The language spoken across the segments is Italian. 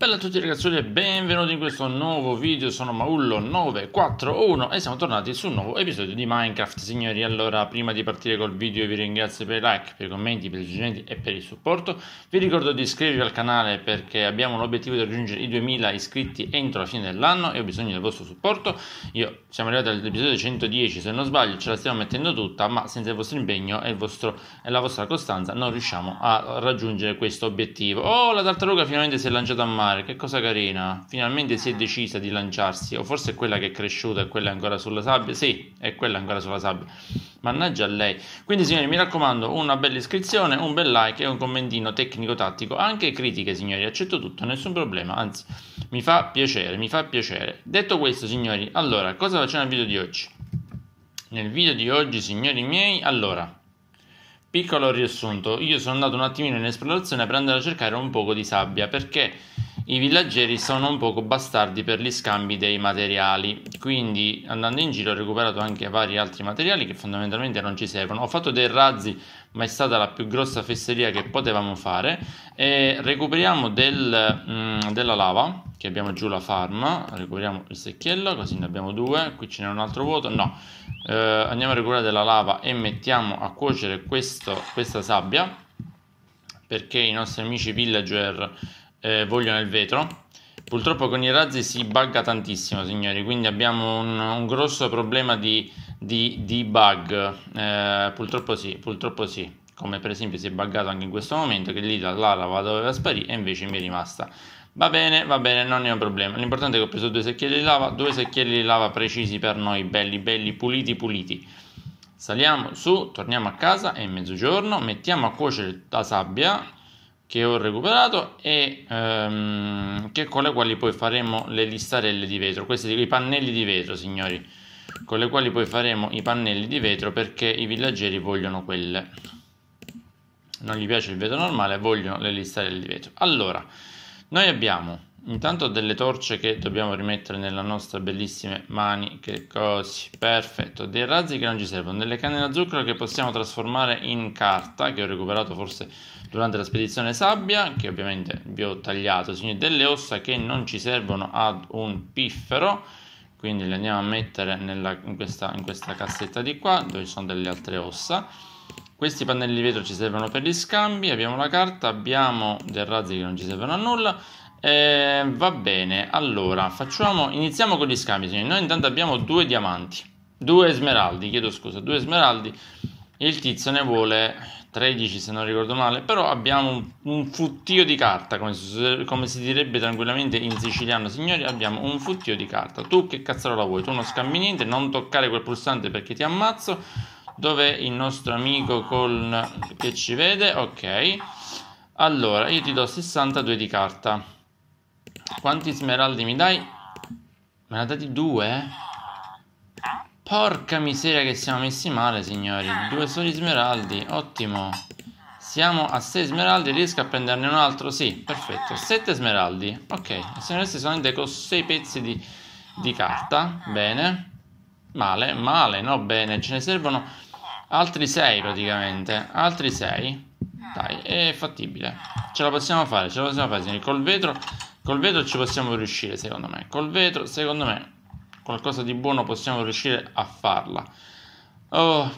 Bella a tutti ragazzi e benvenuti in questo nuovo video, sono Maullo941 e siamo tornati su un nuovo episodio di Minecraft signori Allora prima di partire col video vi ringrazio per i like, per i commenti, per i suggerimenti e per il supporto Vi ricordo di iscrivervi al canale perché abbiamo l'obiettivo di raggiungere i 2000 iscritti entro la fine dell'anno e ho bisogno del vostro supporto Io siamo arrivati all'episodio 110 se non sbaglio, ce la stiamo mettendo tutta ma senza il vostro impegno e, vostro, e la vostra costanza non riusciamo a raggiungere questo obiettivo Oh la tartaruga finalmente si è lanciata a mare mare, che cosa carina. Finalmente si è eh. decisa di lanciarsi, o forse è quella che è cresciuta e quella ancora sulla sabbia. Sì, è quella ancora sulla sabbia. Mannaggia a lei. Quindi signori, mi raccomando, una bella iscrizione, un bel like e un commentino tecnico-tattico. Anche critiche, signori, accetto tutto, nessun problema. Anzi, mi fa piacere, mi fa piacere. Detto questo, signori, allora, cosa facciamo nel video di oggi? Nel video di oggi, signori miei, allora... Piccolo riassunto, io sono andato un attimino in esplorazione per andare a cercare un poco di sabbia perché i villaggeri sono un poco bastardi per gli scambi dei materiali, quindi andando in giro ho recuperato anche vari altri materiali che fondamentalmente non ci servono. Ho fatto dei razzi, ma è stata la più grossa fesseria che potevamo fare. E recuperiamo del, mh, mm, della lava che abbiamo giù la farm, recuperiamo il secchiello, così ne abbiamo due, qui ce n'è un altro vuoto, no. Eh, andiamo a recuperare della lava e mettiamo a cuocere questo, questa sabbia, perché i nostri amici villager eh, vogliono il vetro. Purtroppo con i razzi si bugga tantissimo, signori, quindi abbiamo un, un grosso problema di, di, di bug. Eh, purtroppo sì, purtroppo sì. Come per esempio si è buggato anche in questo momento, che lì dall'Arava doveva sparire e invece mi è rimasta. Va bene, va bene, non è un problema. L'importante è che ho preso due secchielli di lava, due secchielli di lava precisi per noi, belli, belli, puliti, puliti. Saliamo su, torniamo a casa, è mezzogiorno, mettiamo a cuocere la sabbia che ho recuperato e ehm, che, con le quali poi faremo le listarelle di vetro questi i pannelli di vetro signori con le quali poi faremo i pannelli di vetro perché i villaggeri vogliono quelle non gli piace il vetro normale vogliono le listarelle di vetro allora noi abbiamo Intanto delle torce che dobbiamo rimettere nelle nostre bellissime mani che così, perfetto. Dei razzi che non ci servono, delle canne da zucchero che possiamo trasformare in carta, che ho recuperato forse durante la spedizione sabbia, che ovviamente vi ho tagliato, signori, delle ossa che non ci servono ad un piffero, quindi le andiamo a mettere nella, in, questa, in questa cassetta di qua, dove ci sono delle altre ossa. Questi pannelli di vetro ci servono per gli scambi, abbiamo la carta, abbiamo dei razzi che non ci servono a nulla, eh, va bene, allora facciamo, iniziamo con gli scambi. Signori. Noi intanto abbiamo due diamanti, due smeraldi, chiedo scusa, due smeraldi. Il tizio ne vuole 13 se non ricordo male, però abbiamo un, un futtio di carta, come si, come si, direbbe tranquillamente in siciliano. Signori, abbiamo un futtio di carta. Tu che cazzarola vuoi? Tu non scambi niente, non toccare quel pulsante perché ti ammazzo. Dov'è il nostro amico col... che ci vede? Ok. Allora, io ti do 62 di carta. Quanti smeraldi mi dai? Me ne ha dati due? Eh? Porca miseria che siamo messi male, signori. Due soli smeraldi, ottimo. Siamo a 6 smeraldi, riesco a prenderne un altro? Sì, perfetto. 7 smeraldi, ok. Sono se questi sono con 6 pezzi di, di carta, bene. Male, male, no bene. Ce ne servono altri 6 praticamente. Altri 6. Dai, è fattibile. Ce la possiamo fare, ce la possiamo fare, signori. Col vetro Col vetro ci possiamo riuscire, secondo me. Col vetro, secondo me, qualcosa di buono possiamo riuscire a farla. Oh,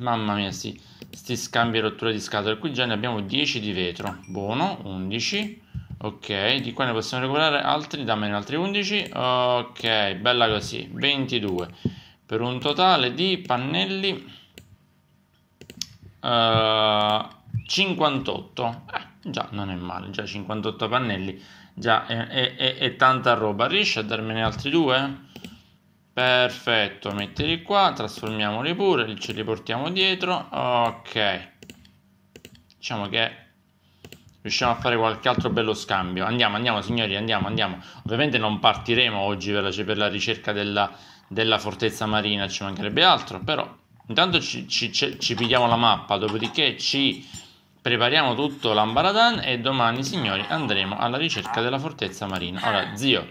mamma mia, sì. Sti scambi e rotture di scatole. Qui già ne abbiamo 10 di vetro. Buono, 11. Ok, di qua ne possiamo recuperare altri, dammene altri 11. Ok, bella così, 22. Per un totale di pannelli... Uh, 58. Eh, Già, non è male, già 58 pannelli, già è, è, è, è tanta roba. Riesci a darmene altri due? Perfetto, mettili qua, trasformiamoli pure, ce li portiamo dietro. Ok. Diciamo che riusciamo a fare qualche altro bello scambio. Andiamo, andiamo signori, andiamo, andiamo. Ovviamente non partiremo oggi per la, per la ricerca della, della, fortezza marina, ci mancherebbe altro, però intanto ci, ci, ci, ci pigliamo la mappa, dopodiché ci Prepariamo tutto l'ambaradan e domani, signori, andremo alla ricerca della fortezza marina. Ora, zio,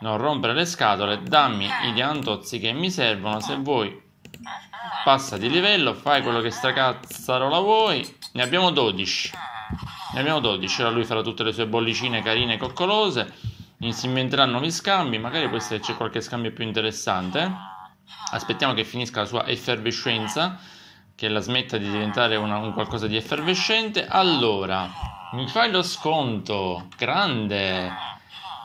non rompere le scatole, dammi i diantozzi che mi servono. Se vuoi, passa di livello, fai quello che stracazzarola vuoi. Ne abbiamo 12. Ne abbiamo 12. Ora lui farà tutte le sue bollicine carine e coccolose. Si inventeranno gli scambi. Magari può essere c'è qualche scambio più interessante. Aspettiamo che finisca la sua effervescenza che la smetta di diventare una, un qualcosa di effervescente. Allora, mi fai lo sconto, grande,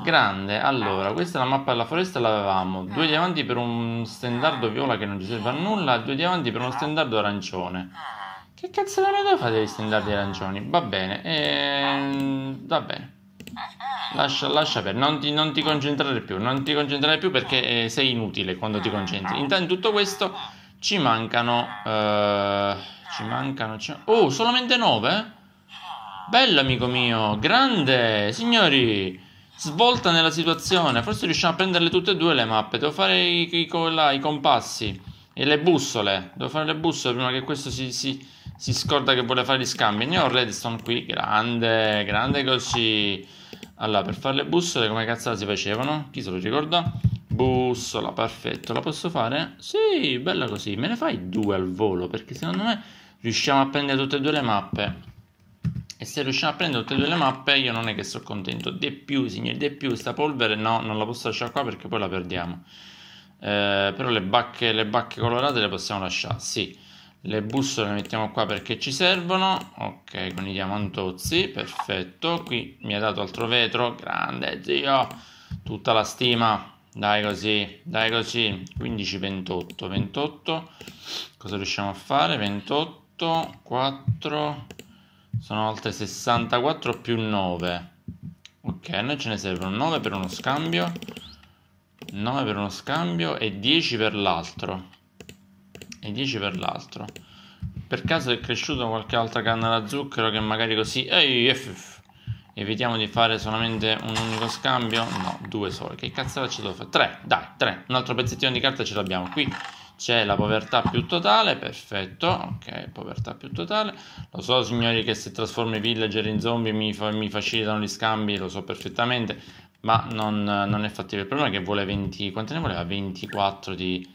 grande. Allora, questa è la mappa della foresta, l'avevamo. Due diamanti per un stendardo viola che non ci serve a nulla, due diamanti per uno stendardo arancione. Che cazzo la vedo fate degli stendardi arancioni? Va bene, ehm, va bene. Lascia, lascia per, non ti, non ti, concentrare più, non ti concentrare più perché eh, sei inutile quando ti concentri. Intanto tutto questo ci mancano... Eh, ci mancano... Ci... Oh, solamente 9? Bello, amico mio. Grande, signori. Svolta nella situazione. Forse riusciamo a prenderle tutte e due le mappe. Devo fare i, i, là, i compassi. E le bussole. Devo fare le bussole prima che questo si, si, si scorda che vuole fare gli scambi. Ne ho redstone qui. Grande, grande così. Allora, per fare le bussole come cazzate si facevano? Chi se lo ricorda? Bussola, perfetto. La posso fare? Sì, bella così. Me ne fai due al volo, perché secondo me riusciamo a prendere tutte e due le mappe. E se riusciamo a prendere tutte e due le mappe, io non è che sono contento. De più, signori, de più. Sta polvere no, non la posso lasciare qua perché poi la perdiamo. Eh, però le bacche, le bacche colorate le possiamo lasciare, sì. Le bussole le mettiamo qua perché ci servono. Ok, con i diamantozzi, perfetto. Qui mi ha dato altro vetro, grande zio, tutta la stima. Dai così, dai così, 15, 28, 28, cosa riusciamo a fare? 28, 4, sono altre 64 più 9. Ok, a noi ce ne servono 9 per uno scambio, 9 per uno scambio e 10 per l'altro. E 10 per l'altro. Per caso è cresciuto qualche altra canna da zucchero che magari così... Ehi, eff, eff. Evitiamo di fare solamente un unico scambio. No, due soli. Che cazzo ce devo fare? Tre, dai, tre. Un altro pezzettino di carta ce l'abbiamo qui. C'è la povertà più totale, perfetto, ok, povertà più totale. Lo so signori che se trasformo i villager in zombie mi, fa, mi facilitano gli scambi, lo so perfettamente, ma non, non è fattibile. Il problema è che vuole 20, quante ne voleva? 24 di,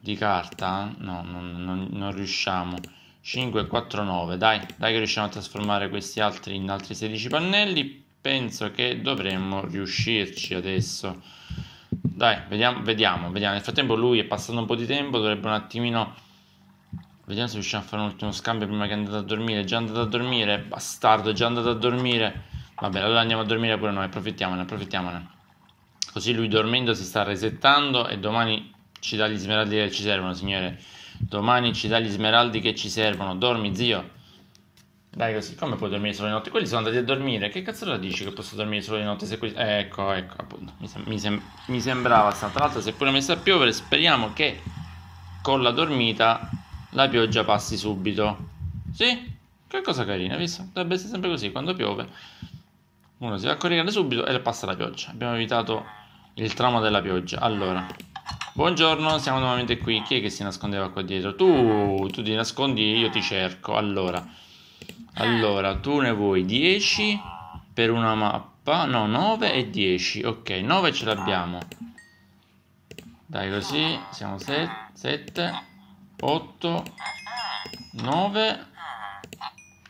di carta? No, non, non, non riusciamo. 5, 4, 9. Dai, dai che riusciamo a trasformare questi altri in altri 16 pannelli. Penso che dovremmo riuscirci adesso. Dai, vediamo, vediamo, vediamo. Nel frattempo lui è passato un po' di tempo, dovrebbe un attimino... Vediamo se riusciamo a fare un ultimo scambio prima che andate a dormire. È già andato a dormire, bastardo, è già andato a dormire. Vabbè, allora andiamo a dormire pure noi, approfittiamone, approfittiamone. Così lui dormendo si sta resettando e domani ci dà gli smeraldi che ci servono, signore. Domani ci dai gli smeraldi che ci servono. Dormi, zio. Dai così, come puoi dormire solo di notte? Quelli sono andati a dormire. Che cazzo la dici che posso dormire solo di notte? Se quelli... Eh, ecco, ecco, appunto. Mi, sem- mi, sem- mi sembrava sta. Tra l'altro si è pure messa a piovere. Speriamo che con la dormita la pioggia passi subito. Sì? Che cosa carina, visto? Dovrebbe essere sempre così, quando piove uno si va a correre subito e passa la pioggia. Abbiamo evitato il trauma della pioggia. Allora... Buongiorno, siamo nuovamente qui. Chi è che si nascondeva qua dietro? Tu, tu ti nascondi, io ti cerco. Allora, allora tu ne vuoi 10 per una mappa? No, 9 e 10. Ok, 9 ce l'abbiamo. Dai così, siamo 7, 8, 9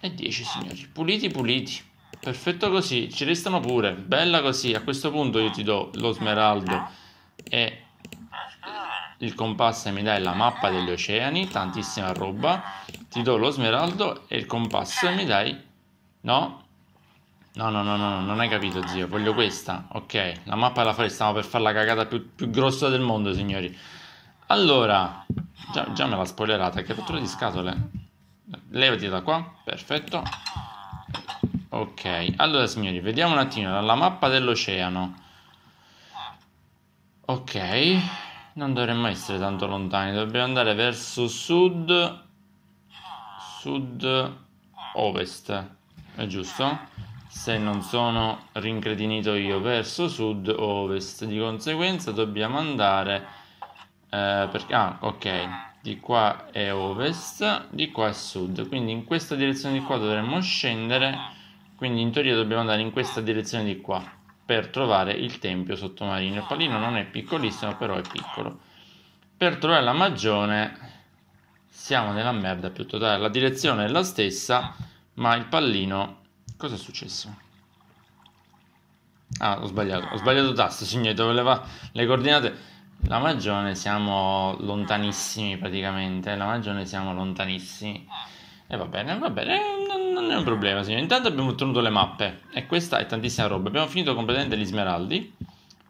e 10 signori. Puliti, puliti. Perfetto così, ci restano pure. Bella così. A questo punto io ti do lo smeraldo e il compasso e mi dai la mappa degli oceani, tantissima roba, ti do lo smeraldo e il compasso e mi dai... No? No, no, no, no, non hai capito zio, voglio questa, ok, la mappa della foresta, stiamo per fare la cagata più, più grossa del mondo signori. Allora, già, già me l'ha spoilerata, che rottura di scatole. Levati da qua, perfetto. Ok, allora signori, vediamo un attimo la mappa dell'oceano. Ok, non dovremmo essere tanto lontani, dobbiamo andare verso sud, sud ovest, è giusto? Se non sono rincredinito io, verso sud ovest, di conseguenza dobbiamo andare eh, perché ah, ok, di qua è ovest, di qua è sud, quindi in questa direzione di qua dovremmo scendere, quindi in teoria dobbiamo andare in questa direzione di qua per trovare il tempio sottomarino. Il pallino non è piccolissimo, però è piccolo. Per trovare la magione siamo nella merda più totale. La direzione è la stessa, ma il pallino... Cosa è successo? Ah, ho sbagliato. Ho sbagliato tasto, signore. dove le, va... le coordinate... La magione siamo lontanissimi praticamente, la magione siamo lontanissimi. E va bene, va bene, non è un problema, signore. Intanto abbiamo ottenuto le mappe e questa è tantissima roba. Abbiamo finito completamente gli smeraldi.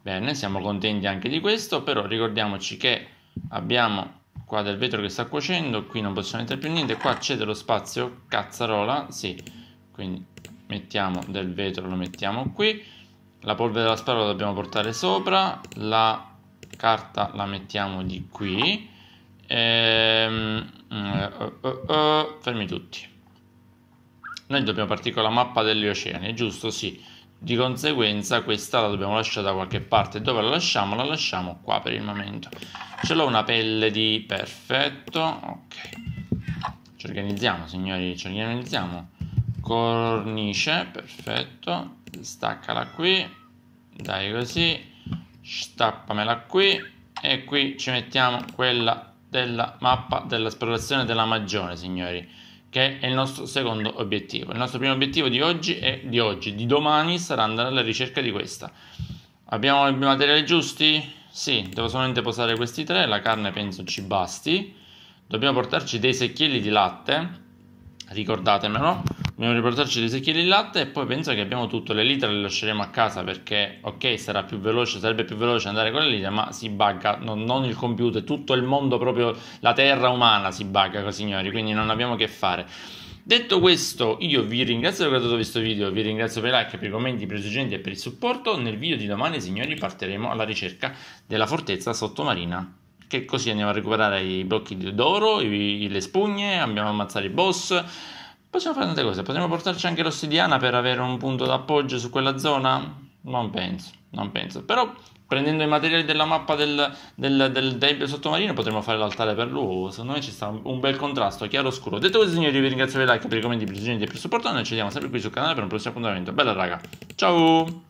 Bene, siamo contenti anche di questo, però ricordiamoci che abbiamo qua del vetro che sta cuocendo, qui non possiamo mettere più niente, qua c'è dello spazio, cazzarola, sì. Quindi mettiamo del vetro, lo mettiamo qui. La polvere della spara la dobbiamo portare sopra, la carta la mettiamo di qui. Ehm, mm, eh, eh, eh, fermi tutti. Noi dobbiamo partire con la mappa degli oceani, giusto? Sì. Di conseguenza questa la dobbiamo lasciare da qualche parte. Dove la lasciamo? La lasciamo qua per il momento. Ce l'ho una pelle di... Perfetto. Ok. Ci organizziamo, signori, ci organizziamo. Cornice, perfetto. Staccala qui. Dai così. Stappamela qui. E qui ci mettiamo quella della mappa dell'esplorazione della magione, signori che è il nostro secondo obiettivo. Il nostro primo obiettivo di oggi e di oggi, di domani sarà andare alla ricerca di questa. Abbiamo i materiali giusti? Sì, devo solamente posare questi tre, la carne penso ci basti. Dobbiamo portarci dei secchielli di latte, ricordatemelo. Dobbiamo riportarci dei secchi di latte e poi penso che abbiamo tutto. Le litre le lasceremo a casa perché, ok, sarà più veloce, sarebbe più veloce andare con le litre, ma si bugga, no, non il computer, tutto il mondo, proprio la terra umana si bugga, signori, quindi non abbiamo che fare. Detto questo, io vi ringrazio per aver guardato questo video, vi ringrazio per i like, per i commenti, per i suggerimenti e per il supporto. Nel video di domani, signori, partiremo alla ricerca della fortezza sottomarina che così andiamo a recuperare i blocchi d'oro, i, le spugne, andiamo a ammazzare i boss Possiamo fare tante cose, potremmo portarci anche l'ossidiana per avere un punto d'appoggio su quella zona? Non penso, non penso. Però prendendo i materiali della mappa del, del, del tempio sottomarino potremmo fare l'altare per lui. Secondo me ci sta un, bel contrasto, chiaro-scuro. Detto questo, signori, vi ringrazio per i like, per i commenti, per i suggerimenti e per il supporto. Noi ci vediamo sempre qui sul canale per un prossimo appuntamento. Bella raga, ciao!